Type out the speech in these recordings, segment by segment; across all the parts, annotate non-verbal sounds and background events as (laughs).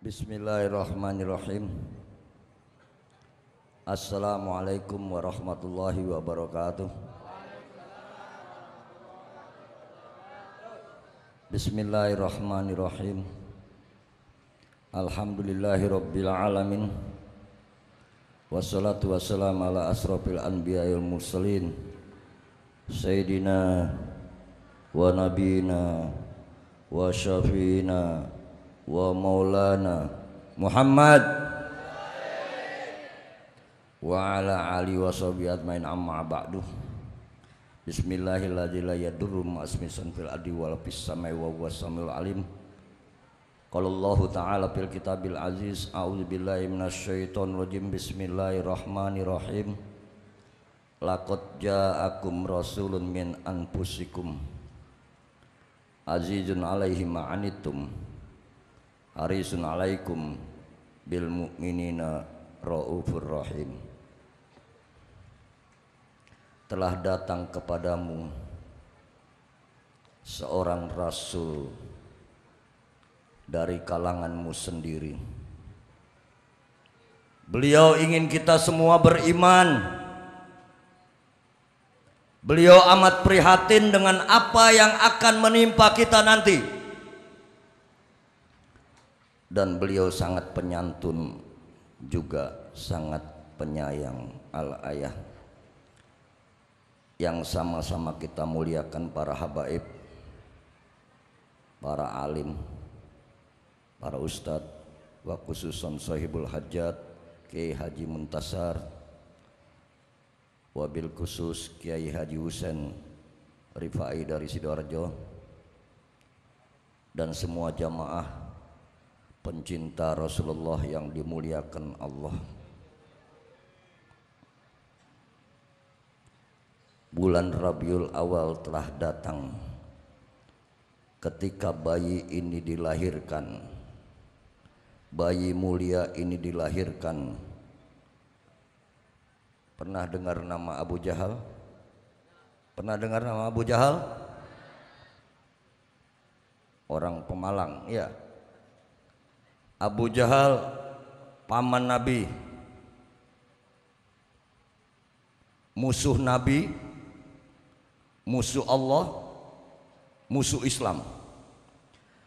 Bismillahirrahmanirrahim. Assalamualaikum warahmatullahi wabarakatuh. Bismillahirrahmanirrahim. Alhamdulillahi Rabbil alamin. Wassalatu wassalamu ala asrafil anbiya wal mursalin. Sayyidina wa nabiyina wa syafiina wa maulana Muhammad wa ala ali wa sahbihi ajmain amma ba'du Bismillahirrahmanirrahim la yadurru ma'asmisan fil adi wal fis samai wa huwa samil alim Qala Allah Ta'ala fil kitabil aziz A'udzu billahi minasyaitonir rajim Bismillahirrahmanirrahim Laqad ja'akum rasulun min anfusikum Azizun Alaihim ma'anittum harisun alaikum bil mu'minina raufur rahim telah datang kepadamu seorang rasul dari kalanganmu sendiri beliau ingin kita semua beriman beliau amat prihatin dengan apa yang akan menimpa kita nanti dan beliau sangat penyantun juga sangat penyayang al ayah yang sama-sama kita muliakan para habaib para alim para ustadz wa khususon sahibul hajat Kiai Haji Muntasar wabil khusus Kiai Haji Husen Rifai dari Sidoarjo dan semua jamaah pencinta Rasulullah yang dimuliakan Allah bulan Rabiul Awal telah datang ketika bayi ini dilahirkan bayi mulia ini dilahirkan pernah dengar nama Abu Jahal pernah dengar nama Abu Jahal orang Pemalang ya Abu Jahal paman Nabi musuh Nabi musuh Allah musuh Islam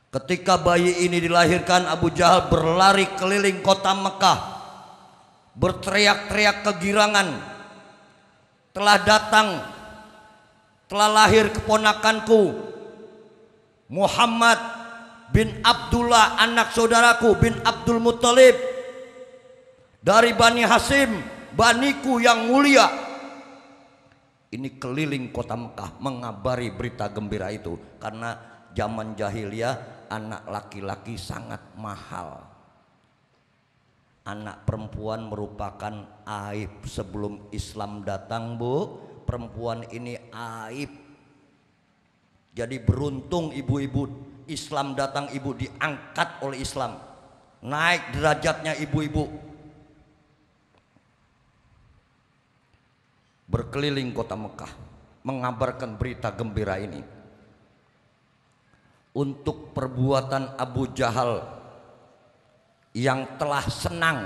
ketika bayi ini dilahirkan Abu Jahal berlari keliling kota Mekah berteriak-teriak kegirangan telah datang telah lahir keponakanku Muhammad bin Abdullah anak saudaraku bin Abdul Muttalib dari Bani Hasim baniku yang mulia ini keliling kota Mekah mengabari berita gembira itu karena zaman jahiliyah anak laki-laki sangat mahal anak perempuan merupakan aib sebelum Islam datang bu perempuan ini aib jadi beruntung ibu-ibu Islam datang ibu diangkat oleh Islam naik derajatnya ibu-ibu berkeliling kota Mekah mengabarkan berita gembira ini untuk perbuatan Abu Jahal yang telah senang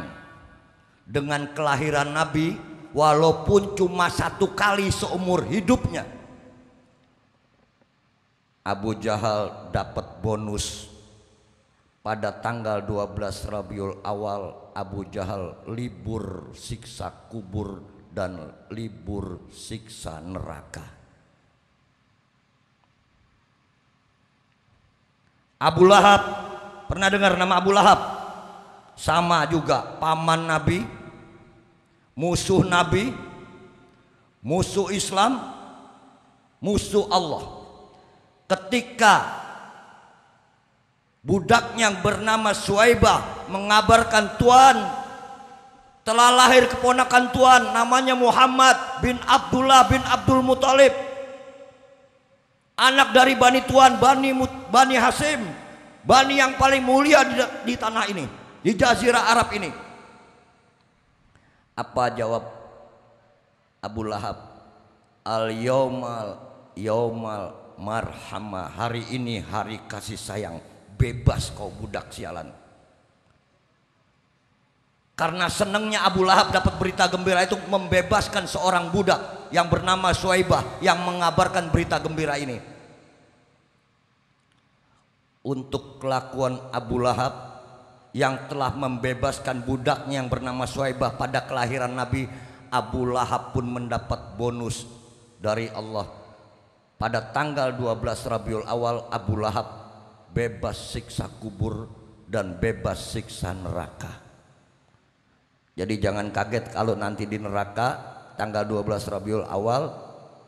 dengan kelahiran Nabi walaupun cuma satu kali seumur hidupnya Abu Jahal dapat bonus pada tanggal 12 Rabiul Awal Abu Jahal libur siksa kubur dan libur siksa neraka Abu Lahab pernah dengar nama Abu Lahab sama juga paman Nabi musuh Nabi musuh Islam musuh Allah ketika budaknya bernama Suaibah mengabarkan Tuhan telah lahir keponakan Tuhan namanya Muhammad bin Abdullah bin Abdul Muthalib anak dari Bani Tuhan Bani Bani Hasim Bani yang paling mulia di, di tanah ini di jazirah Arab ini apa jawab Abu Lahab al yaumal yaumal marhamah hari ini hari kasih sayang bebas kau budak sialan karena senangnya Abu Lahab dapat berita gembira itu membebaskan seorang budak yang bernama Suaibah yang mengabarkan berita gembira ini untuk kelakuan Abu Lahab yang telah membebaskan budaknya yang bernama Suaibah pada kelahiran Nabi Abu Lahab pun mendapat bonus dari Allah pada tanggal 12 Rabiul Awal Abu Lahab bebas siksa kubur dan bebas siksa neraka. Jadi jangan kaget kalau nanti di neraka tanggal 12 Rabiul Awal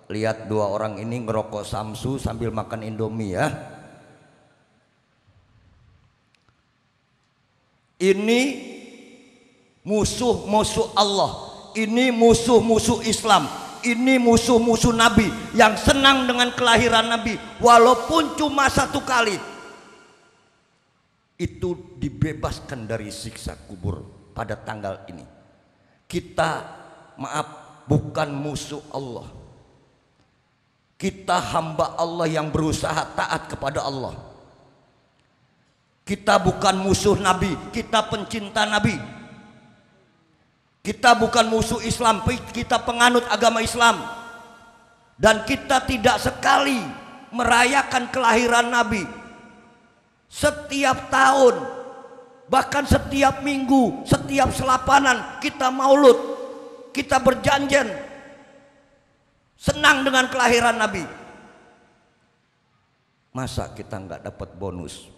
lihat dua orang ini ngerokok samsu sambil makan Indomie ya. Ini musuh-musuh Allah, ini musuh-musuh Islam, ini musuh-musuh Nabi yang senang dengan kelahiran Nabi walaupun cuma satu kali itu dibebaskan dari siksa kubur pada tanggal ini kita maaf bukan musuh Allah kita hamba Allah yang berusaha taat kepada Allah kita bukan musuh Nabi kita pencinta Nabi kita bukan musuh Islam, kita penganut agama Islam. Dan kita tidak sekali merayakan kelahiran Nabi. Setiap tahun, bahkan setiap minggu, setiap selapanan kita maulud, kita berjanjian senang dengan kelahiran Nabi. Masa kita nggak dapat bonus?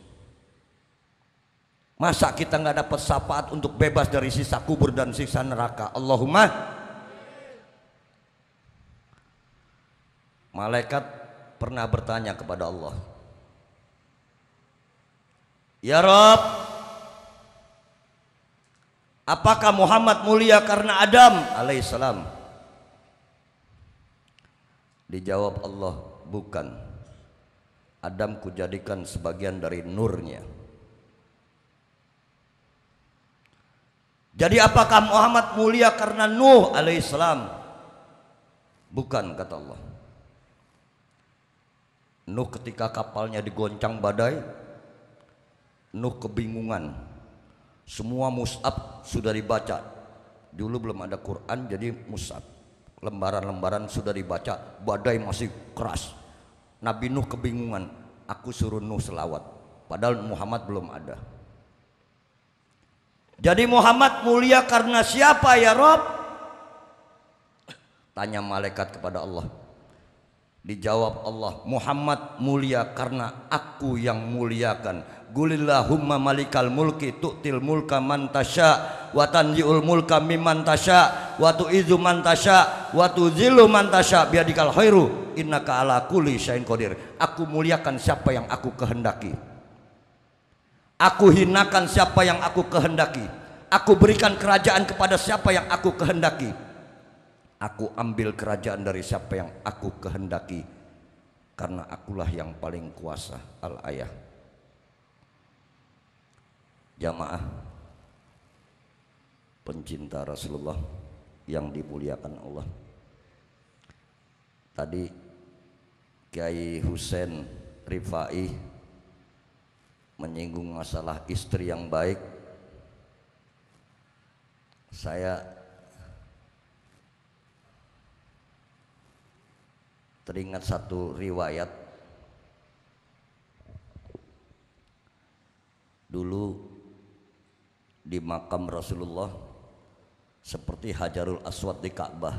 Masa kita nggak dapat syafaat untuk bebas dari sisa kubur dan sisa neraka? Allahumma Malaikat pernah bertanya kepada Allah Ya Rob Apakah Muhammad mulia karena Adam alaihissalam Dijawab Allah bukan Adam kujadikan sebagian dari nurnya Jadi apakah Muhammad mulia karena Nuh alaihissalam? Bukan kata Allah. Nuh ketika kapalnya digoncang badai, Nuh kebingungan. Semua mus'ab sudah dibaca. Dulu belum ada Quran jadi mus'ab. Lembaran-lembaran sudah dibaca, badai masih keras. Nabi Nuh kebingungan, aku suruh Nuh selawat. Padahal Muhammad belum ada. Jadi Muhammad mulia karena siapa ya Rob? Tanya malaikat kepada Allah. Dijawab Allah, Muhammad mulia karena aku yang muliakan. Gulillahumma malikal mulki tu'til mulka man tasya wa tanzi'ul mulka mimman watu wa tu'izzu man tasya wa tudzillu man biadikal khairu innaka ala kulli syai'in qadir. Aku muliakan siapa yang aku kehendaki. Aku hinakan siapa yang aku kehendaki. Aku berikan kerajaan kepada siapa yang aku kehendaki. Aku ambil kerajaan dari siapa yang aku kehendaki. Karena akulah yang paling kuasa al-ayah. Jamaah pencinta Rasulullah yang dimuliakan Allah. Tadi Kiai Husain Rifai menyinggung masalah istri yang baik saya teringat satu riwayat dulu di makam Rasulullah seperti Hajarul Aswad di Ka'bah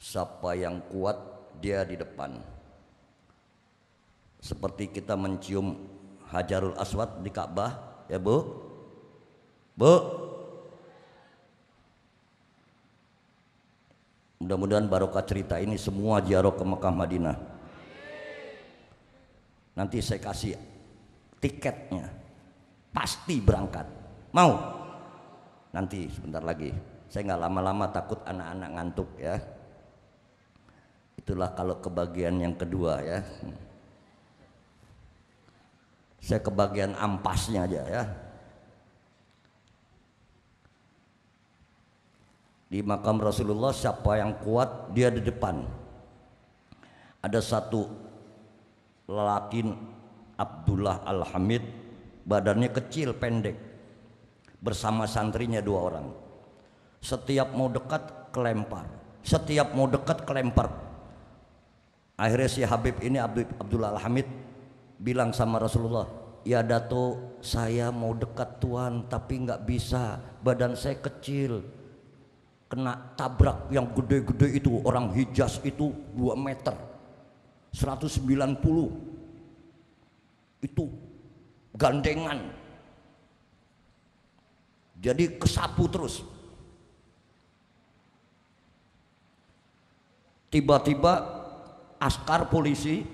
siapa yang kuat dia di depan seperti kita mencium Hajarul Aswad di Ka'bah ya Bu? Bu? Mudah-mudahan barokah cerita ini semua ziarah ke Mekah Madinah. Nanti saya kasih tiketnya. Pasti berangkat. Mau? Nanti sebentar lagi. Saya nggak lama-lama takut anak-anak ngantuk ya. Itulah kalau kebagian yang kedua ya. Saya kebagian ampasnya aja ya. Di makam Rasulullah siapa yang kuat dia di depan. Ada satu lelaki Abdullah Al-Hamid badannya kecil pendek bersama santrinya dua orang. Setiap mau dekat kelempar, setiap mau dekat kelempar. Akhirnya si Habib ini Abdullah Al-Hamid bilang sama Rasulullah, ya dato saya mau dekat Tuhan tapi nggak bisa, badan saya kecil, kena tabrak yang gede-gede itu orang Hijaz itu 2 meter 190 itu gandengan jadi kesapu terus tiba-tiba askar polisi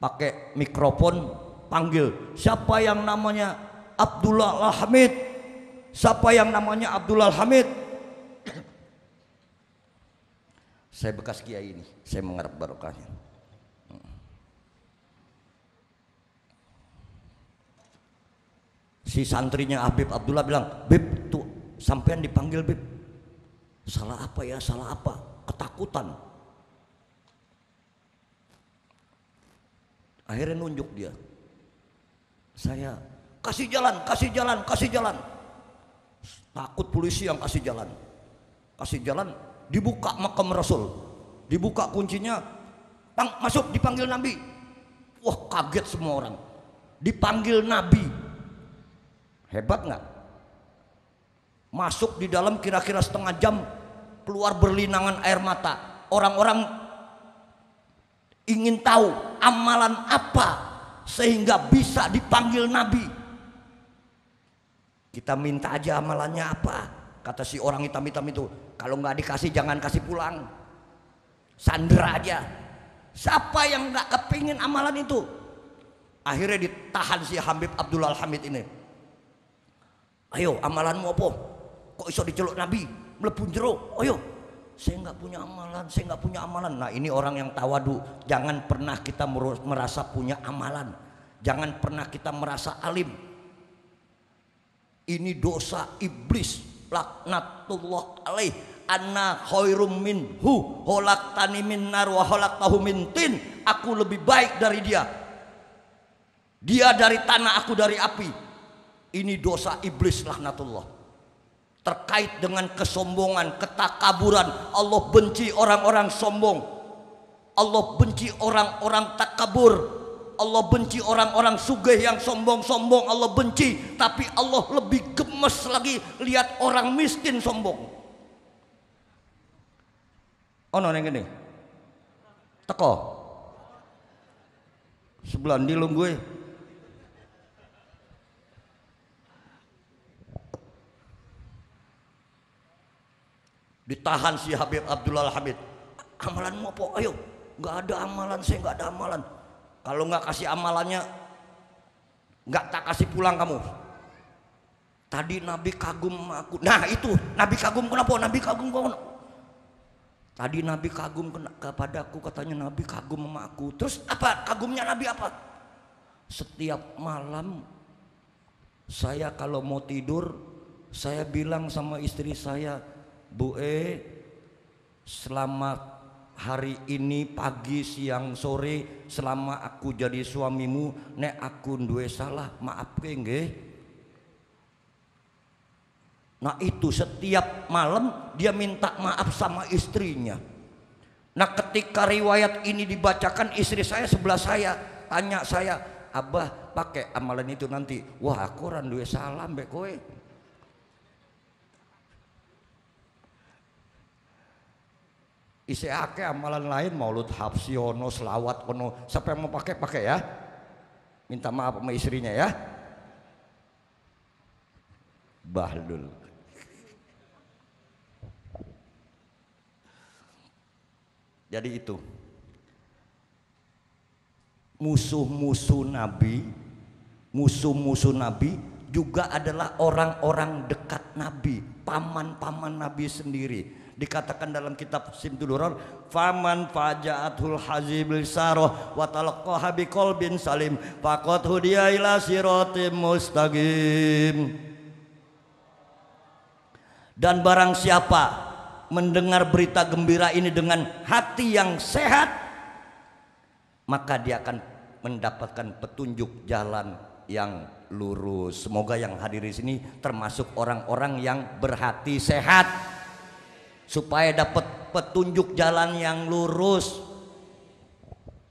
pakai mikrofon panggil siapa yang namanya Abdullah Al Hamid siapa yang namanya Abdullah Al Hamid (clears throat) saya bekas kiai ini saya mengharap barokahnya si santrinya Habib Abdullah bilang Bib tuh sampean dipanggil Bib salah apa ya salah apa ketakutan Akhirnya nunjuk dia. Saya kasih jalan, kasih jalan, kasih jalan. Takut polisi yang kasih jalan. Kasih jalan, dibuka makam Rasul. Dibuka kuncinya, pang, masuk dipanggil Nabi. Wah kaget semua orang. Dipanggil Nabi. Hebat nggak? Masuk di dalam kira-kira setengah jam, keluar berlinangan air mata. Orang-orang ingin tahu amalan apa sehingga bisa dipanggil nabi? Kita minta aja amalannya apa? Kata si orang hitam-hitam itu, kalau nggak dikasih jangan kasih pulang. Sandra aja. Siapa yang nggak kepingin amalan itu? Akhirnya ditahan si Habib Abdul Hamid ini. Ayo amalanmu apa? Kok iso diceluk Nabi? Melepun jeruk. Ayo saya nggak punya amalan, saya nggak punya amalan. Nah ini orang yang tawadu, jangan pernah kita merasa punya amalan, jangan pernah kita merasa alim. Ini dosa iblis, laknatullah alaih anna khairum minhu holaktani min nar wa tahu min aku lebih baik dari dia dia dari tanah aku dari api ini dosa iblis laknatullah terkait dengan kesombongan, ketakaburan. Allah benci orang-orang sombong. Allah benci orang-orang takabur. Allah benci orang-orang sugih yang sombong-sombong. Allah benci, tapi Allah lebih gemes lagi lihat orang miskin sombong. Oh, nona neng gini. Teko. sebulan di gue. ditahan si Habib Abdullah Hamid amalan mau po ayo nggak ada amalan saya nggak ada amalan kalau nggak kasih amalannya nggak tak kasih pulang kamu tadi Nabi kagum aku nah itu Nabi kagum kenapa Nabi kagum kenapa tadi Nabi kagum kepadaku katanya Nabi kagum sama aku terus apa kagumnya Nabi apa setiap malam saya kalau mau tidur saya bilang sama istri saya Bu E selamat hari ini pagi siang sore selama aku jadi suamimu nek aku duwe salah maaf ke Nah itu setiap malam dia minta maaf sama istrinya Nah ketika riwayat ini dibacakan istri saya sebelah saya Tanya saya Abah pakai amalan itu nanti Wah aku dua salam salah mbak Isi ake amalan lain maulud hapsi ono selawat ono siapa yang mau pakai pakai ya. Minta maaf sama istrinya ya. Bahlul. Jadi itu musuh-musuh Nabi, musuh-musuh Nabi juga adalah orang-orang dekat Nabi, paman-paman Nabi sendiri dikatakan dalam kitab Simtuluror faman fajaatul hazibil saroh wa talaqaha bin salim faqad hudiya ila siratim mustaqim dan barang siapa mendengar berita gembira ini dengan hati yang sehat maka dia akan mendapatkan petunjuk jalan yang lurus. Semoga yang hadir di sini termasuk orang-orang yang berhati sehat supaya dapat petunjuk jalan yang lurus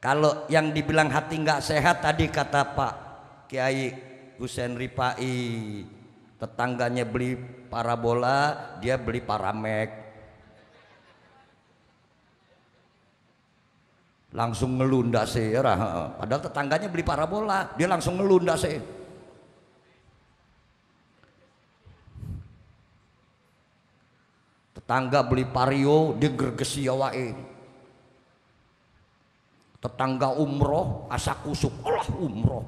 kalau yang dibilang hati nggak sehat tadi kata Pak Kiai Husain Ripai tetangganya beli parabola dia beli paramek langsung ngelunda sih padahal tetangganya beli parabola dia langsung ngelunda sih tangga beli pario digergesi ya tetangga umroh asa kusuk Allah umroh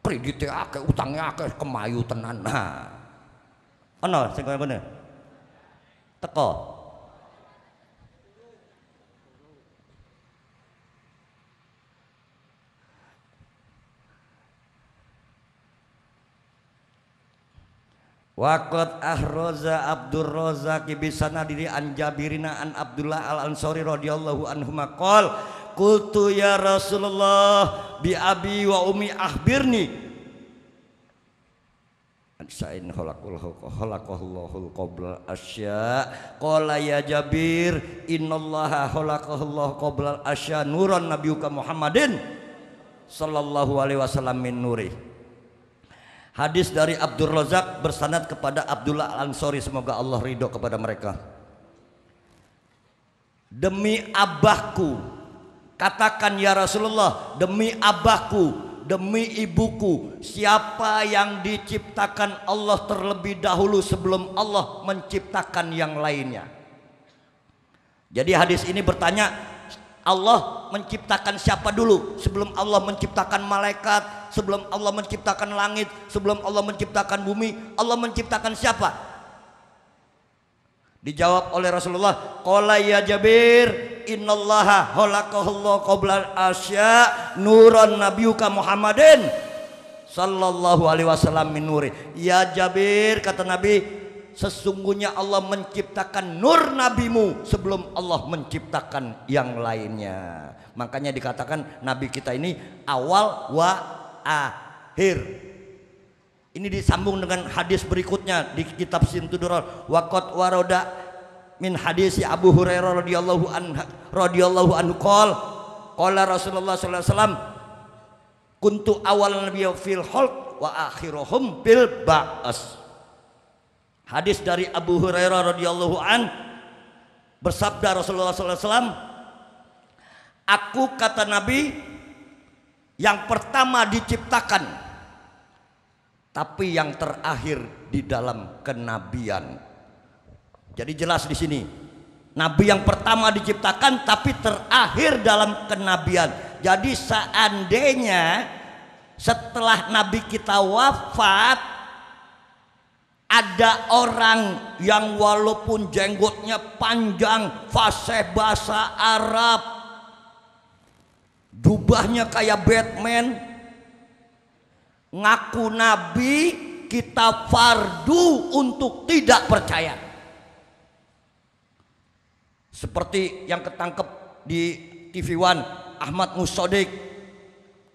kreditnya akeh utangnya akeh kemayu tenan nah ono sing kaya ngene teko Waqat ahroza Abdur Roza kibisana diri an Jabirina an Abdullah Al Ansori radhiyallahu anhu maqal qultu ya Rasulullah bi abi wa umi ahbirni Sain khalaqul khalaqahullahu qabla asya qala ya Jabir innallaha khalaqahullahu qabla asya nuran Nabiuka Muhammadin sallallahu alaihi wasallam min nurih Hadis dari Abdul Razak bersanad kepada Abdullah Al-Ansori semoga Allah ridho kepada mereka. Demi abahku, katakan ya Rasulullah, demi abahku, demi ibuku, siapa yang diciptakan Allah terlebih dahulu sebelum Allah menciptakan yang lainnya. Jadi hadis ini bertanya, Allah menciptakan siapa dulu sebelum Allah menciptakan malaikat sebelum Allah menciptakan langit sebelum Allah menciptakan bumi Allah menciptakan siapa dijawab oleh Rasulullah qala ya Jabir innallaha khalaqahallahu qabla asya nuron nabiyuka Muhammadin sallallahu alaihi wasallam min ya Jabir kata Nabi sesungguhnya Allah menciptakan nur nabimu sebelum Allah menciptakan yang lainnya. Makanya dikatakan nabi kita ini awal wa akhir. Ini disambung dengan hadis berikutnya di kitab Sintudurar Waqat waroda min hadis Abu Hurairah radhiyallahu anhu radhiyallahu anhu qol qala Rasulullah sallallahu alaihi wasallam kuntu awal Nabiya fil khalq wa akhiruhum bil ba'as Hadis dari Abu Hurairah radhiyallahu an bersabda Rasulullah SAW, aku kata Nabi yang pertama diciptakan, tapi yang terakhir di dalam kenabian. Jadi jelas di sini, Nabi yang pertama diciptakan tapi terakhir dalam kenabian. Jadi seandainya setelah Nabi kita wafat ada orang yang walaupun jenggotnya panjang, fasih bahasa Arab, jubahnya kayak Batman, ngaku nabi, kita fardu untuk tidak percaya. Seperti yang ketangkep di TV One, Ahmad Musodik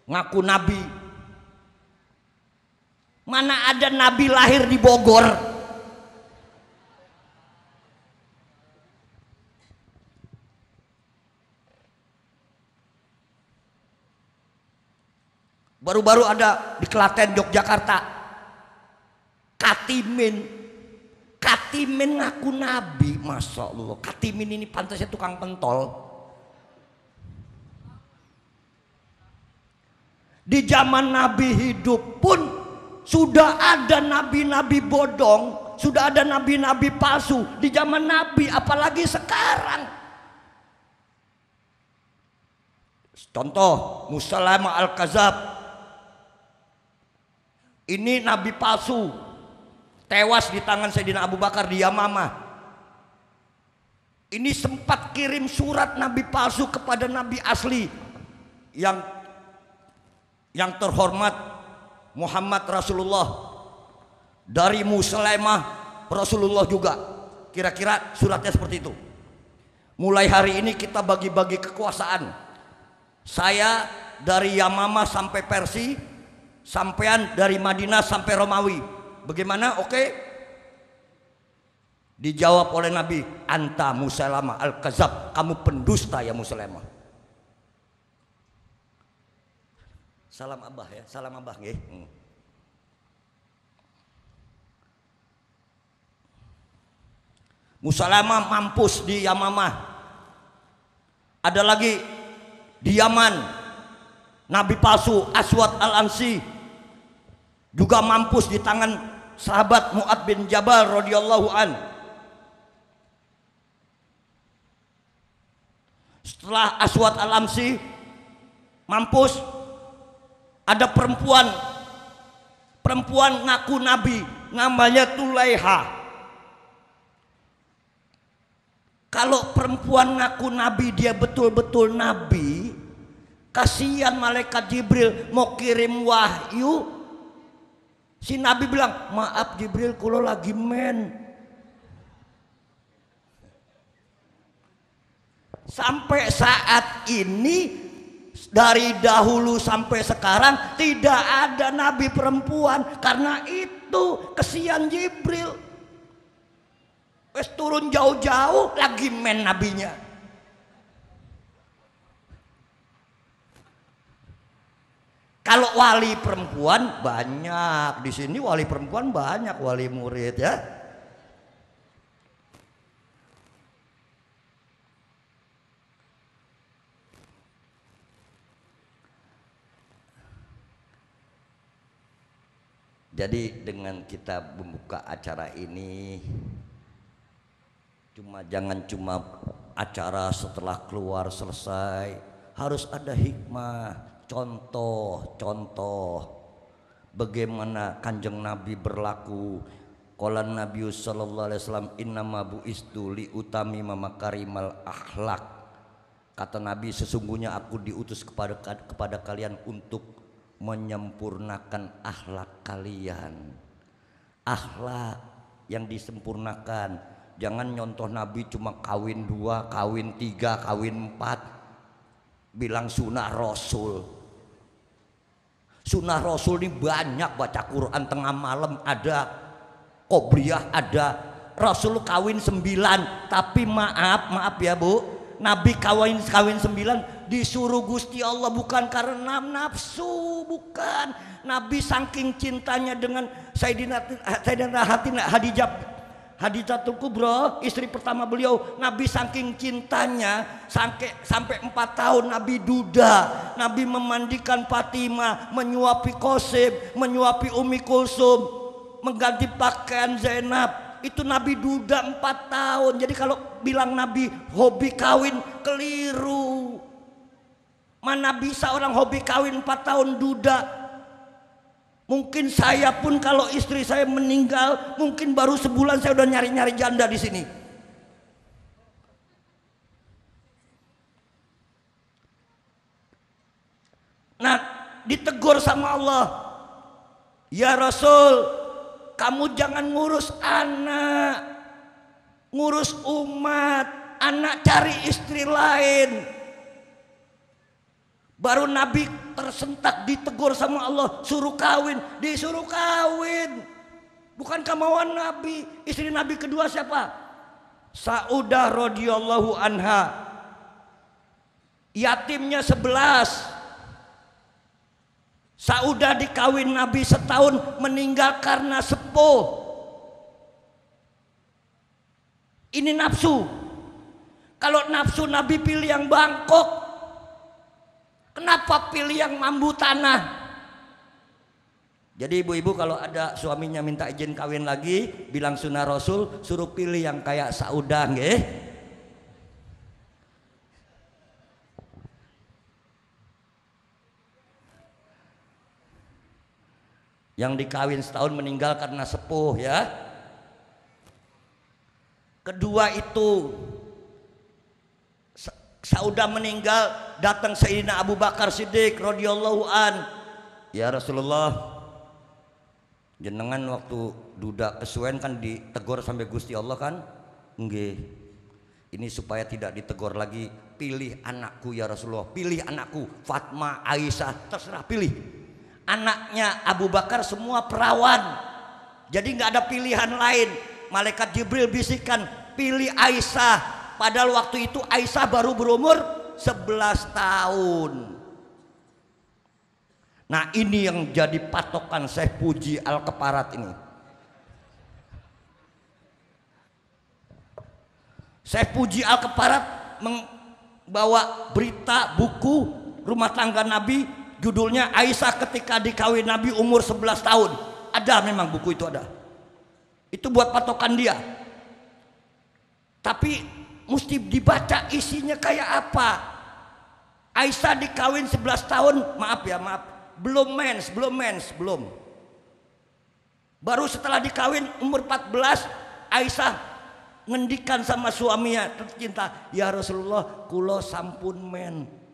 ngaku nabi, Mana ada nabi lahir di Bogor? Baru-baru ada di Klaten, Yogyakarta. Katimin. Katimin ngaku nabi, Masya Allah. Katimin ini pantasnya tukang pentol. Di zaman Nabi hidup pun sudah ada nabi-nabi bodong, sudah ada nabi-nabi palsu di zaman nabi, apalagi sekarang. Contoh Musalama Al-Kazab. Ini nabi palsu. Tewas di tangan Sayyidina Abu Bakar di Yamamah. Ini sempat kirim surat nabi palsu kepada nabi asli yang yang terhormat Muhammad Rasulullah dari Muslimah Rasulullah juga kira-kira suratnya seperti itu mulai hari ini kita bagi-bagi kekuasaan saya dari Yamama sampai Persi sampean dari Madinah sampai Romawi bagaimana oke dijawab oleh Nabi anta Muslimah al-kazab kamu pendusta ya Muslimah. salam abah ya salam abah nggih hmm. Musalama mampus di Yamamah ada lagi di Yaman Nabi palsu Aswad Al-Ansi juga mampus di tangan sahabat Mu'ad bin Jabal radhiyallahu an setelah Aswad Al-Ansi mampus ada perempuan perempuan ngaku nabi namanya Tulaiha kalau perempuan ngaku nabi dia betul-betul nabi kasihan malaikat Jibril mau kirim wahyu si nabi bilang maaf Jibril kalau lagi men sampai saat ini dari dahulu sampai sekarang tidak ada nabi perempuan karena itu kesian Jibril wes turun jauh-jauh lagi men nabinya kalau wali perempuan banyak di sini wali perempuan banyak wali murid ya Jadi dengan kita membuka acara ini cuma jangan cuma acara setelah keluar selesai harus ada hikmah contoh-contoh bagaimana kanjeng Nabi berlaku kolan Nabi Sallallahu Alaihi Wasallam innama bu'istu li utami mamakarimal akhlak kata Nabi sesungguhnya aku diutus kepada kepada kalian untuk menyempurnakan akhlak kalian. Akhlak yang disempurnakan. Jangan nyontoh Nabi cuma kawin dua, kawin tiga, kawin empat. Bilang sunnah Rasul. Sunnah Rasul ini banyak baca Quran tengah malam ada. Kobliyah ada. Rasul kawin sembilan. Tapi maaf, maaf ya bu Nabi kawin kawin sembilan disuruh Gusti Allah bukan karena nafsu, bukan. Nabi saking cintanya dengan Sayyidina Sayyidina Hatina Hadijah Hadijatul Kubro, istri pertama beliau, Nabi saking cintanya sampai sampai 4 tahun Nabi duda, Nabi memandikan Fatima menyuapi Kosim, menyuapi Umi Kulsum, mengganti pakaian Zainab, itu Nabi duda empat tahun. Jadi kalau bilang Nabi hobi kawin keliru. Mana bisa orang hobi kawin empat tahun duda? Mungkin saya pun kalau istri saya meninggal, mungkin baru sebulan saya udah nyari-nyari janda di sini. Nah, ditegur sama Allah. Ya Rasul, kamu jangan ngurus anak, ngurus umat, anak cari istri lain. Baru Nabi tersentak ditegur sama Allah, suruh kawin, disuruh kawin. Bukan kemauan Nabi, istri Nabi kedua siapa? Saudah radhiyallahu anha. Yatimnya sebelas Saudah dikawin Nabi setahun meninggal karena sepuh. Ini nafsu. Kalau nafsu Nabi pilih yang bangkok. Kenapa pilih yang mambu tanah? Jadi ibu-ibu kalau ada suaminya minta izin kawin lagi, bilang sunnah Rasul, suruh pilih yang kayak saudah, nggih. yang dikawin setahun meninggal karena sepuh ya. Kedua itu saudah meninggal datang Sayyidina Abu Bakar Siddiq radhiyallahu an. Ya Rasulullah jenengan waktu duda kesuwen kan ditegor sampai Gusti Allah kan? Nggih. Ini supaya tidak ditegor lagi, pilih anakku ya Rasulullah, pilih anakku Fatma Aisyah, terserah pilih anaknya Abu Bakar semua perawan. Jadi nggak ada pilihan lain. Malaikat Jibril bisikan, pilih Aisyah. Padahal waktu itu Aisyah baru berumur 11 tahun. Nah ini yang jadi patokan saya puji Al-Keparat ini. Saya puji Al-Keparat membawa berita, buku, rumah tangga Nabi Judulnya Aisyah ketika dikawin Nabi umur 11 tahun. Ada memang buku itu ada. Itu buat patokan dia. Tapi mesti dibaca isinya kayak apa. Aisyah dikawin 11 tahun, maaf ya, maaf. Belum mens, belum mens, belum. Baru setelah dikawin umur 14, Aisyah ngendikan sama suaminya tercinta ya Rasulullah kulo sampun men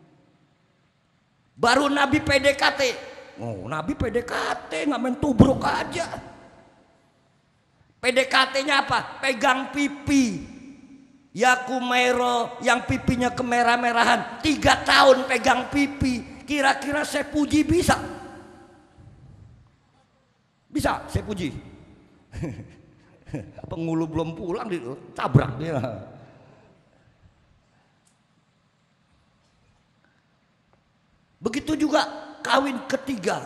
Baru Nabi PDKT. Oh, Nabi PDKT nggak main tubruk aja. PDKT-nya apa? Pegang pipi. Ya kumero yang pipinya kemerah-merahan. Tiga tahun pegang pipi. Kira-kira saya puji bisa? Bisa saya puji. (laughs) Pengulu belum pulang ditabrak dia. Begitu juga kawin ketiga.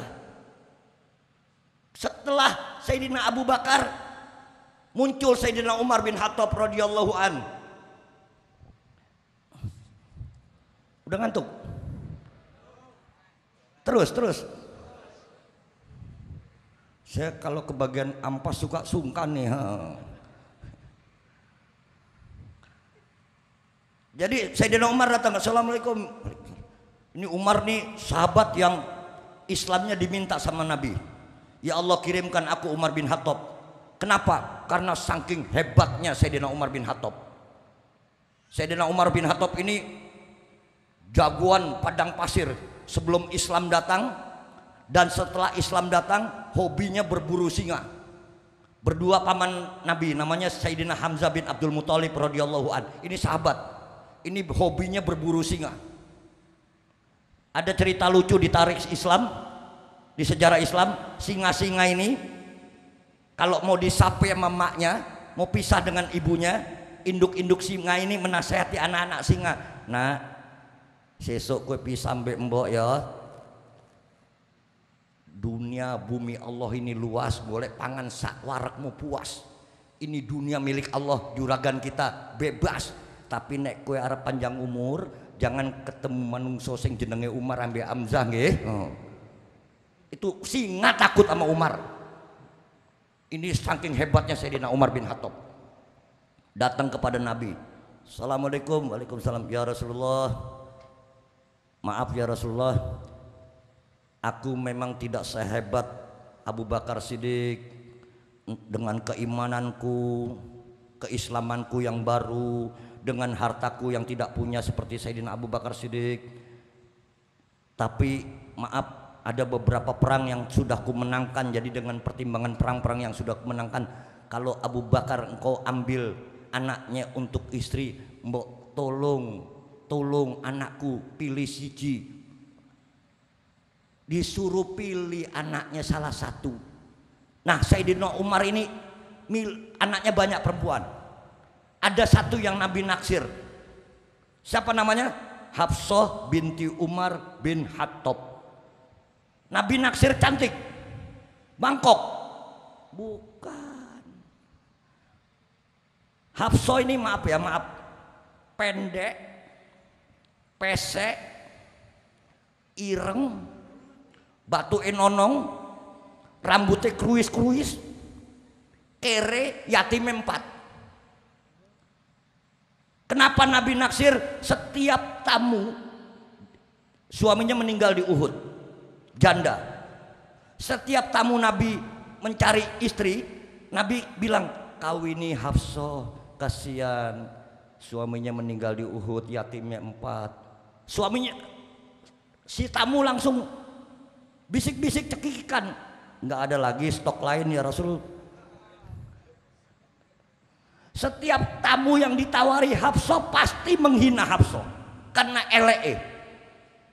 Setelah Sayyidina Abu Bakar muncul Sayyidina Umar bin Khattab radhiyallahu an. Udah ngantuk? Terus, terus. Saya kalau kebagian ampas suka sungkan nih. Jadi Sayyidina Umar datang, Assalamualaikum. Ini Umar nih sahabat yang Islamnya diminta sama Nabi. Ya Allah kirimkan aku Umar bin Khattab. Kenapa? Karena saking hebatnya Sayyidina Umar bin Khattab. Sayyidina Umar bin Khattab ini jagoan padang pasir sebelum Islam datang dan setelah Islam datang hobinya berburu singa berdua paman Nabi namanya Sayyidina Hamzah bin Abdul Muthalib radhiyallahu an ini sahabat ini hobinya berburu singa ada cerita lucu di tarikh Islam, di sejarah Islam, singa-singa ini kalau mau disape mamaknya mau pisah dengan ibunya, induk-induk singa ini menasehati anak-anak singa. Nah, sesok gue pisah sampai mbok ya. Dunia bumi Allah ini luas, boleh pangan sak warakmu puas. Ini dunia milik Allah, juragan kita bebas. Tapi nek kue arah panjang umur, jangan ketemu manungso sing jenenge Umar ambil Amzah nggih. Oh. Itu singa takut sama Umar. Ini saking hebatnya Sayyidina Umar bin Khattab. Datang kepada Nabi. Assalamualaikum, Waalaikumsalam ya Rasulullah. Maaf ya Rasulullah. Aku memang tidak sehebat Abu Bakar Siddiq dengan keimananku, keislamanku yang baru, dengan hartaku yang tidak punya seperti Sayyidina Abu Bakar Siddiq tapi maaf ada beberapa perang yang sudah kumenangkan jadi dengan pertimbangan perang-perang yang sudah kumenangkan kalau Abu Bakar engkau ambil anaknya untuk istri mbok tolong tolong anakku pilih siji disuruh pilih anaknya salah satu nah Sayyidina Umar ini mil, anaknya banyak perempuan ada satu yang Nabi naksir siapa namanya Hafsah binti Umar bin Khattab Nabi naksir cantik Bangkok bukan Hafsah ini maaf ya maaf pendek pesek ireng batu enonong rambutnya kruis-kruis kere yatim empat Kenapa Nabi naksir setiap tamu suaminya meninggal di Uhud, janda. Setiap tamu Nabi mencari istri, Nabi bilang, kawini Hafsah, kasihan suaminya meninggal di Uhud, yatimnya empat. Suaminya si tamu langsung bisik-bisik cekikikan, nggak ada lagi stok lain ya Rasul setiap tamu yang ditawari Hafsah pasti menghina Hafsah karena elee.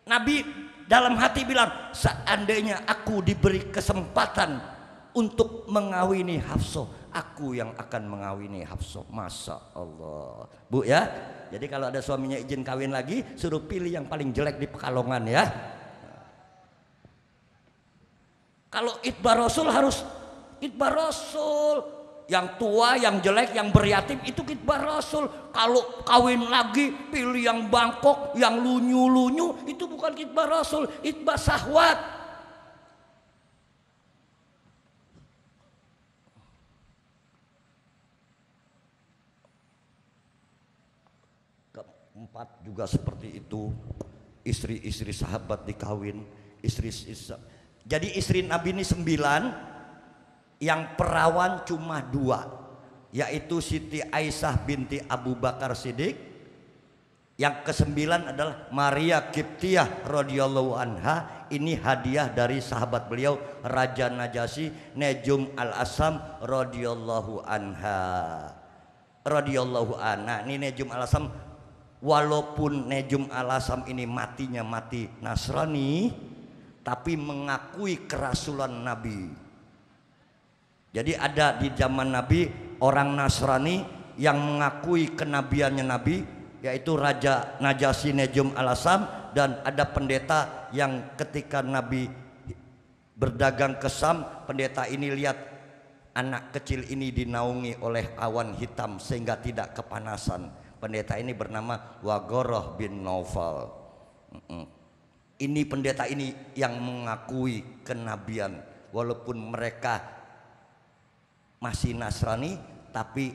Nabi dalam hati bilang, seandainya aku diberi kesempatan untuk mengawini Hafsah, aku yang akan mengawini Hafsah. Masa Allah. Bu ya, jadi kalau ada suaminya izin kawin lagi, suruh pilih yang paling jelek di Pekalongan ya. Kalau itbar Rasul harus itbar Rasul, yang tua, yang jelek, yang beryatim itu kita Rasul. Kalau kawin lagi, pilih yang bangkok, yang lunyu-lunyu, itu bukan kita Rasul, khidbah sahwat. Keempat juga seperti itu. Istri-istri sahabat dikawin, istri, istri jadi istri Nabi ini sembilan, yang perawan cuma dua yaitu Siti Aisyah binti Abu Bakar Siddiq yang kesembilan adalah Maria Kiptiah radhiyallahu anha ini hadiah dari sahabat beliau Raja Najasyi Nejum Al Asam radhiyallahu anha radhiyallahu anha ini Nejum Al Asam walaupun Nejum Al Asam ini matinya mati Nasrani tapi mengakui kerasulan Nabi jadi ada di zaman Nabi orang Nasrani yang mengakui kenabiannya Nabi yaitu Raja Najasi Nejum al dan ada pendeta yang ketika Nabi berdagang ke Sam, pendeta ini lihat anak kecil ini dinaungi oleh awan hitam sehingga tidak kepanasan. Pendeta ini bernama Wagoroh bin Noval Ini pendeta ini yang mengakui kenabian walaupun mereka masih Nasrani tapi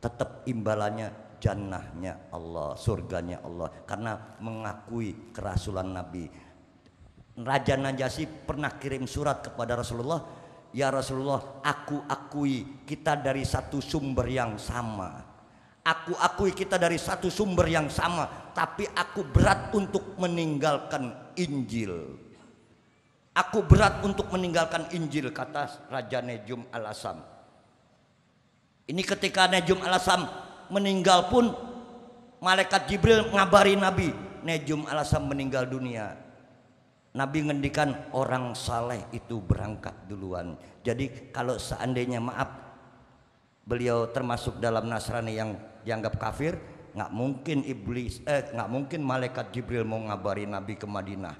tetap imbalannya jannahnya Allah, surganya Allah karena mengakui kerasulan Nabi. Raja Najasyi pernah kirim surat kepada Rasulullah, "Ya Rasulullah, aku akui kita dari satu sumber yang sama. Aku akui kita dari satu sumber yang sama, tapi aku berat untuk meninggalkan Injil." Aku berat untuk meninggalkan Injil kata Raja Nejum Al-Asam ini ketika Najum Alasam meninggal pun malaikat Jibril ngabari Nabi, Najum Alasam meninggal dunia. Nabi ngendikan orang saleh itu berangkat duluan. Jadi kalau seandainya maaf beliau termasuk dalam Nasrani yang dianggap kafir, nggak mungkin iblis eh nggak mungkin malaikat Jibril mau ngabari Nabi ke Madinah.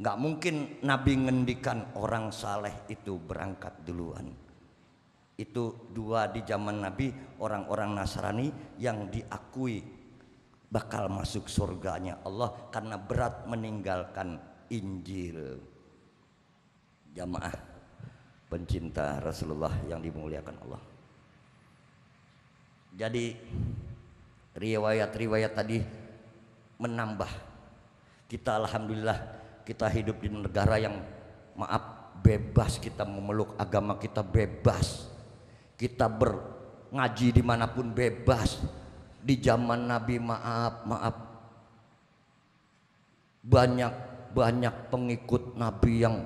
Nggak mungkin Nabi ngendikan orang saleh itu berangkat duluan. Itu dua di zaman Nabi orang-orang Nasrani yang diakui bakal masuk surganya Allah karena berat meninggalkan Injil. Jamaah pencinta Rasulullah yang dimuliakan Allah. Jadi riwayat-riwayat tadi menambah. Kita alhamdulillah kita hidup di negara yang maaf bebas kita memeluk agama kita bebas kita berngaji dimanapun bebas di zaman Nabi maaf maaf banyak banyak pengikut Nabi yang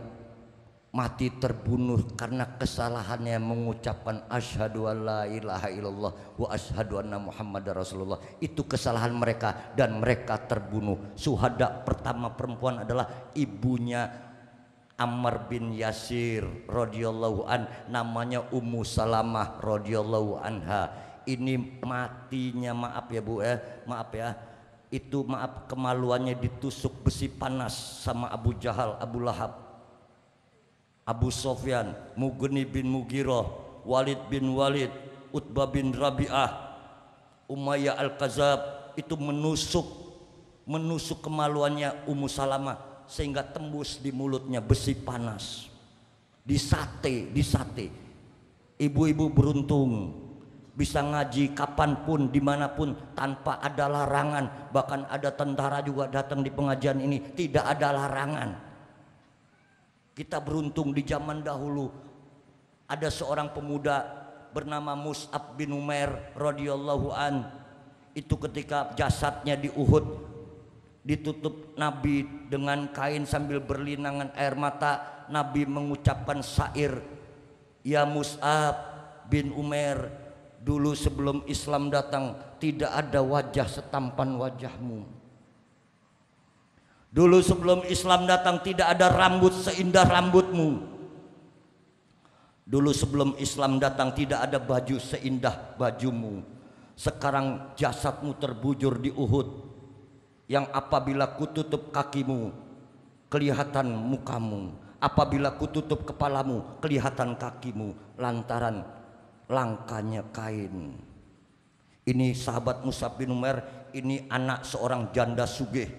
mati terbunuh karena kesalahannya mengucapkan asyhadu alla ilaha illallah wa asyhadu anna muhammadar rasulullah itu kesalahan mereka dan mereka terbunuh suhada pertama perempuan adalah ibunya Ammar bin Yasir radhiyallahu an namanya Ummu Salamah radhiyallahu anha ini matinya maaf ya Bu ya eh, maaf ya itu maaf kemaluannya ditusuk besi panas sama Abu Jahal Abu Lahab Abu Sofyan Mugni bin Mugiroh Walid bin Walid Utbah bin Rabi'ah Umayyah al qazab itu menusuk menusuk kemaluannya Ummu Salamah sehingga tembus di mulutnya besi panas. Disate, disate. Ibu-ibu beruntung bisa ngaji kapanpun, dimanapun, tanpa ada larangan. Bahkan ada tentara juga datang di pengajian ini, tidak ada larangan. Kita beruntung di zaman dahulu ada seorang pemuda bernama Mus'ab bin Umair radhiyallahu an itu ketika jasadnya di Uhud ditutup Nabi dengan kain sambil berlinangan air mata Nabi mengucapkan syair Ya Mus'ab bin Umar dulu sebelum Islam datang tidak ada wajah setampan wajahmu dulu sebelum Islam datang tidak ada rambut seindah rambutmu dulu sebelum Islam datang tidak ada baju seindah bajumu sekarang jasadmu terbujur di Uhud yang apabila kututup kakimu kelihatan mukamu apabila kututup kepalamu kelihatan kakimu lantaran langkanya kain ini sahabat Musab bin Umar ini anak seorang janda sugih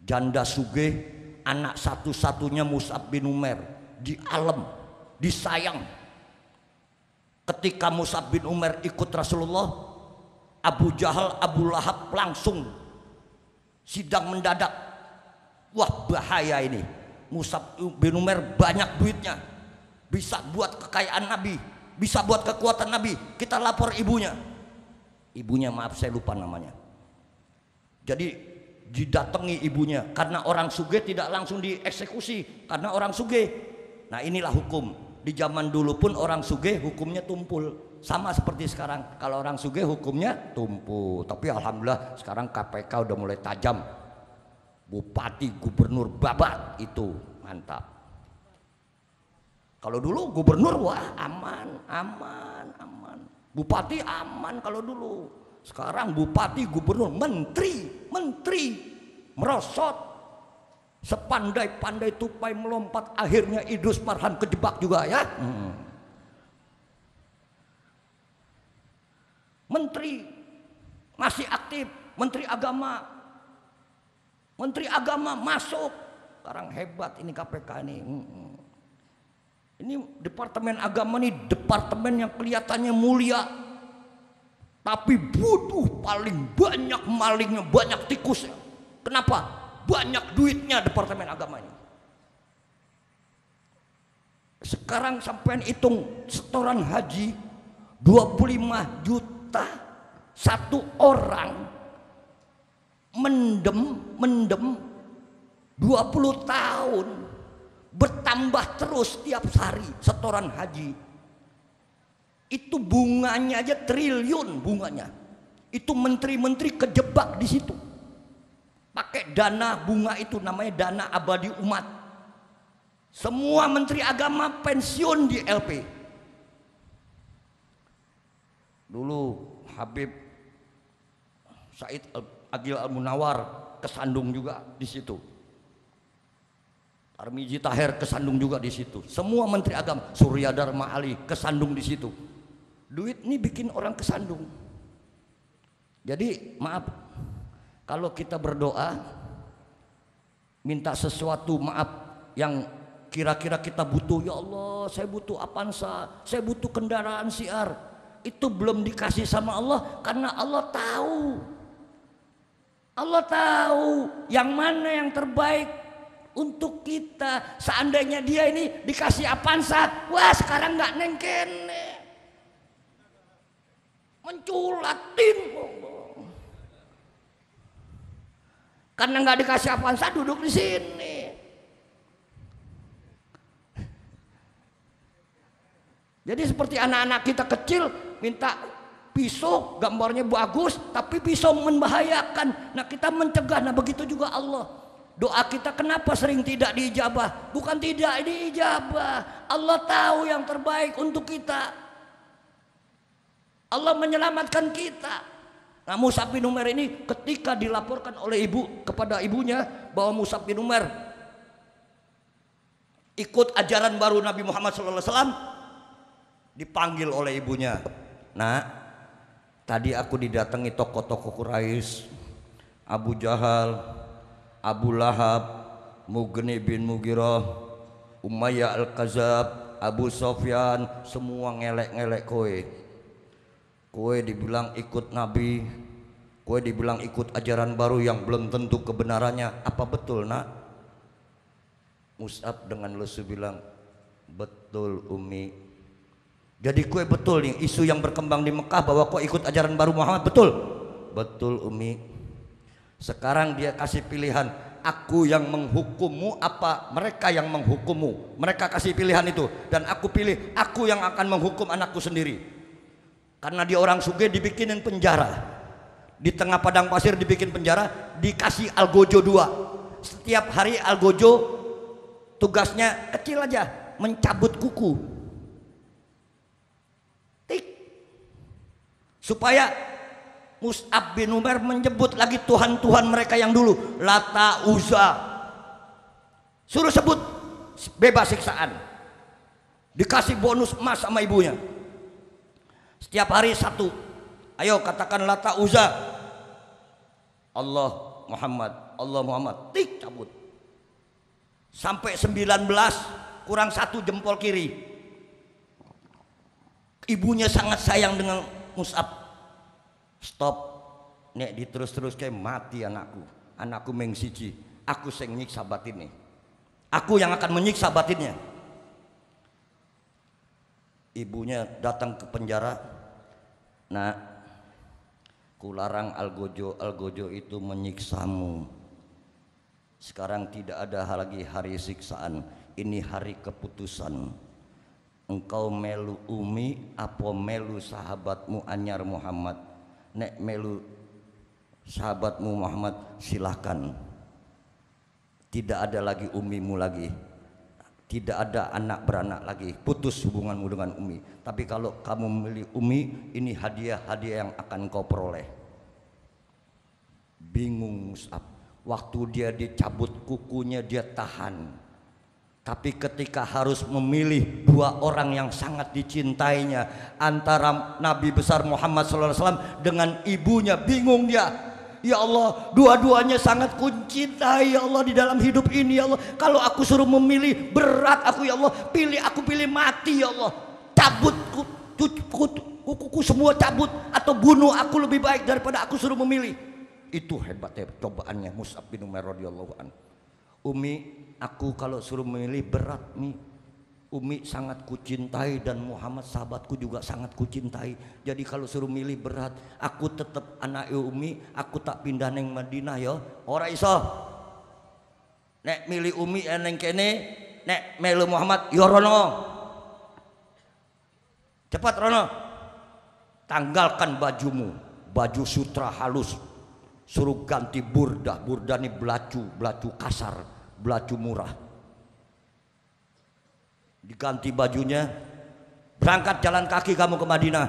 janda sugih anak satu-satunya Musab bin Umar di alam disayang ketika Musab bin Umar ikut Rasulullah Abu Jahal Abu Lahab langsung sidang mendadak wah bahaya ini Musab bin Umar banyak duitnya bisa buat kekayaan Nabi bisa buat kekuatan Nabi kita lapor ibunya ibunya maaf saya lupa namanya jadi didatangi ibunya karena orang suge tidak langsung dieksekusi karena orang suge nah inilah hukum di zaman dulu pun orang suge hukumnya tumpul sama seperti sekarang kalau orang suge hukumnya tumpu tapi alhamdulillah sekarang KPK udah mulai tajam bupati gubernur babat itu mantap kalau dulu gubernur wah aman aman aman bupati aman kalau dulu sekarang bupati gubernur menteri menteri merosot sepandai-pandai tupai melompat akhirnya Idrus Marhan kejebak juga ya hmm. menteri masih aktif, menteri agama. Menteri agama masuk. Sekarang hebat ini KPK ini. Ini departemen agama ini departemen yang kelihatannya mulia. Tapi butuh paling banyak malingnya, banyak tikusnya. Kenapa? Banyak duitnya departemen agama ini. Sekarang sampai hitung setoran haji 25 juta kita satu orang mendem mendem 20 tahun bertambah terus tiap hari setoran haji itu bunganya aja triliun bunganya itu menteri-menteri kejebak di situ pakai dana bunga itu namanya dana abadi umat semua menteri agama pensiun di LP dulu Habib Said Agil Al Munawar kesandung juga di situ. Armiji Taher kesandung juga di situ. Semua menteri agama Surya Dharma Ali kesandung di situ. Duit ini bikin orang kesandung. Jadi maaf kalau kita berdoa minta sesuatu maaf yang kira-kira kita butuh ya Allah saya butuh Avanza saya butuh kendaraan siar itu belum dikasih sama Allah karena Allah tahu. Allah tahu yang mana yang terbaik untuk kita. Seandainya dia ini dikasih apansa wah sekarang nggak nengkene. Menculatin. Karena nggak dikasih apansa duduk di sini. Jadi seperti anak-anak kita kecil minta pisau gambarnya bagus tapi pisau membahayakan nah kita mencegah nah begitu juga Allah doa kita kenapa sering tidak diijabah bukan tidak diijabah Allah tahu yang terbaik untuk kita Allah menyelamatkan kita nah Musa bin Umar ini ketika dilaporkan oleh ibu kepada ibunya bahwa Musa bin Umar ikut ajaran baru Nabi Muhammad SAW dipanggil oleh ibunya Nak, tadi aku didatangi tokoh-tokoh Quraisy, Abu Jahal, Abu Lahab, Mugni bin Mugiroh, Umayyah Al-Kazab, Abu Sofyan, semua ngelek-ngelek kowe. Kowe dibilang ikut Nabi, kowe dibilang ikut ajaran baru yang belum tentu kebenarannya. Apa betul, Nak? Mus'ab dengan lesu bilang, "Betul, Umi." Jadi kue betul nih isu yang berkembang di Mekah bahwa kau ikut ajaran baru Muhammad betul. Betul Umi. Sekarang dia kasih pilihan, aku yang menghukummu apa mereka yang menghukummu? Mereka kasih pilihan itu dan aku pilih aku yang akan menghukum anakku sendiri. Karena dia orang suge dibikinin penjara. Di tengah padang pasir dibikin penjara, dikasih algojo dua. Setiap hari algojo tugasnya kecil aja, mencabut kuku supaya Mus'ab bin Umar menyebut lagi Tuhan-Tuhan mereka yang dulu Lata Uza suruh sebut bebas siksaan dikasih bonus emas sama ibunya setiap hari satu ayo katakan Lata Uza Allah Muhammad Allah Muhammad tik cabut sampai 19 kurang satu jempol kiri ibunya sangat sayang dengan Mus'ab stop nek diterus-terus kayak mati anakku anakku meng aku sing nyiksa batinnya aku yang akan menyiksa batinnya ibunya datang ke penjara nak kularang algojo algojo itu menyiksamu sekarang tidak ada lagi hari siksaan ini hari keputusan engkau melu umi apa melu sahabatmu anyar Muhammad nek melu sahabatmu Muhammad silahkan tidak ada lagi umimu lagi tidak ada anak beranak lagi putus hubunganmu dengan umi tapi kalau kamu memilih umi ini hadiah-hadiah yang akan kau peroleh bingung Mus'ab waktu dia dicabut kukunya dia tahan tapi ketika harus memilih dua orang yang sangat dicintainya antara Nabi besar Muhammad SAW dengan ibunya, bingung dia. Ya Allah, dua-duanya sangat kuncintai ya Allah di dalam hidup ini ya Allah. Kalau aku suruh memilih berat aku ya Allah, pilih aku pilih mati ya Allah. Cabut kuku semua cabut atau bunuh aku lebih baik daripada aku suruh memilih. Itu hebat ya cobaannya Mus'ab bin Umar radhiyallahu anhu. Umi Aku kalau suruh memilih berat Mi. Umi sangat kucintai dan Muhammad sahabatku juga sangat kucintai. Jadi kalau suruh milih berat, aku tetap anak e Umi, aku tak pindah neng Madinah yo. Orang iso. Nek milih Umi eneng eh kene, nek melu Muhammad Yorono. rono. Cepat rono. Tanggalkan bajumu, baju sutra halus. Suruh ganti burdah, burdah ini belacu, belacu kasar belacu murah. Diganti bajunya, berangkat jalan kaki kamu ke Madinah.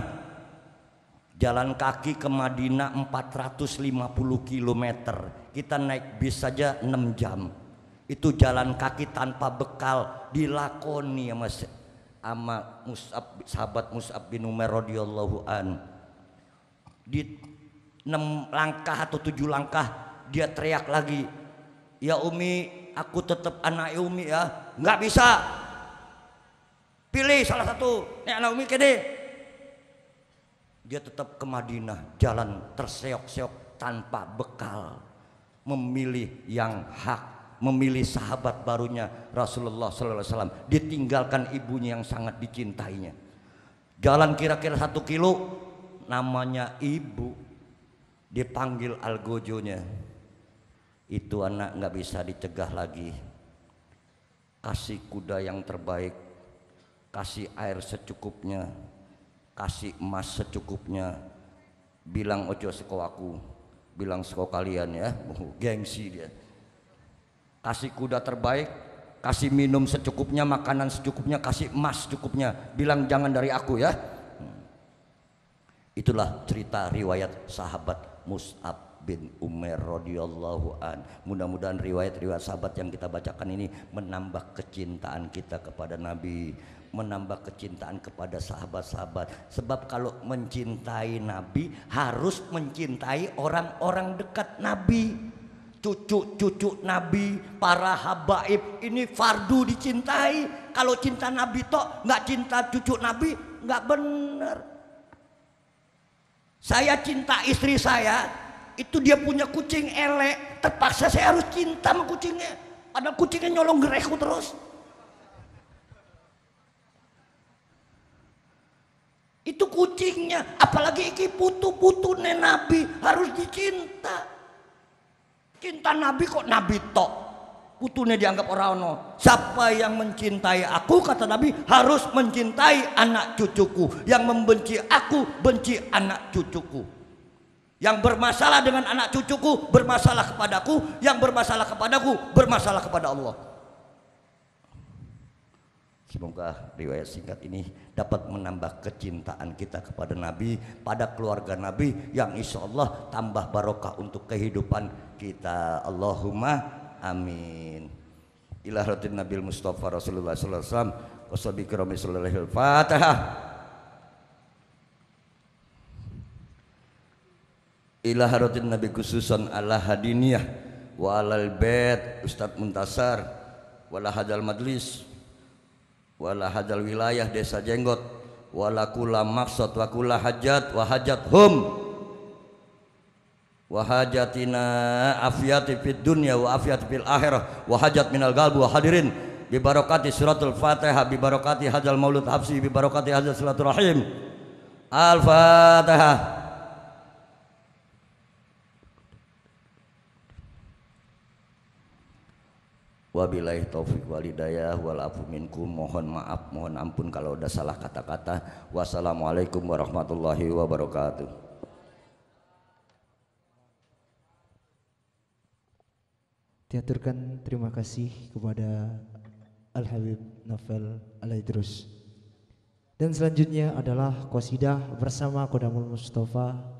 Jalan kaki ke Madinah 450 km. Kita naik bis saja 6 jam. Itu jalan kaki tanpa bekal dilakoni ya sama Mus'ab sahabat Mus'ab bin Umar radhiyallahu an. Di 6 langkah atau 7 langkah dia teriak lagi, "Ya Umi, aku tetap anak Umi ya nggak bisa pilih salah satu ini anak Umi kede dia tetap ke Madinah jalan terseok-seok tanpa bekal memilih yang hak memilih sahabat barunya Rasulullah Sallallahu Alaihi SAW ditinggalkan ibunya yang sangat dicintainya jalan kira-kira satu kilo namanya ibu dipanggil algojonya itu anak nggak bisa dicegah lagi kasih kuda yang terbaik kasih air secukupnya kasih emas secukupnya bilang ojo seko aku bilang seko kalian ya gengsi dia kasih kuda terbaik kasih minum secukupnya makanan secukupnya kasih emas secukupnya bilang jangan dari aku ya hmm. itulah cerita riwayat sahabat Mus'ab bin Umar radhiyallahu an. Mudah-mudahan riwayat-riwayat sahabat yang kita bacakan ini menambah kecintaan kita kepada Nabi, menambah kecintaan kepada sahabat-sahabat. Sebab kalau mencintai Nabi harus mencintai orang-orang dekat Nabi. Cucu-cucu Nabi, para habaib ini fardu dicintai. Kalau cinta Nabi toh nggak cinta cucu Nabi, nggak benar. Saya cinta istri saya, itu dia punya kucing elek terpaksa saya harus cinta sama kucingnya ada kucingnya nyolong gereku terus itu kucingnya apalagi iki putu-putu nabi harus dicinta cinta nabi kok nabi tok putune dianggap orang no siapa yang mencintai aku kata nabi harus mencintai anak cucuku yang membenci aku benci anak cucuku yang bermasalah dengan anak cucuku bermasalah kepadaku, yang bermasalah kepadaku bermasalah kepada Allah. Semoga riwayat singkat ini dapat menambah kecintaan kita kepada Nabi, pada keluarga Nabi yang insya Allah tambah barokah untuk kehidupan kita. Allahumma amin. Ilah Nabil Mustafa Rasulullah sallallahu alaihi Wasallam. Wassalamualaikum warahmatullahi wabarakatuh. ila haratin nabi khususan ala hadiniyah wa alal bait Ustadz Muntasar wala hadal madlis wala hadal wilayah desa jenggot wala kula maksud wa kula hajat wa hajat hum wa hajatina afiyati fid dunya wa afiyati fil akhirah wa hajat minal galbu wa hadirin bi suratul fatihah bi Hajal maulud hafsi bi barakati hadal silaturahim al fatihah Wabillahi taufiq walidayah wal afu minkum. Mohon maaf, mohon ampun kalau ada salah kata-kata. Wassalamualaikum warahmatullahi wabarakatuh. Diaturkan terima kasih kepada Al Habib Novel Al Idrus. Dan selanjutnya adalah qasidah bersama Kodamul Mustafa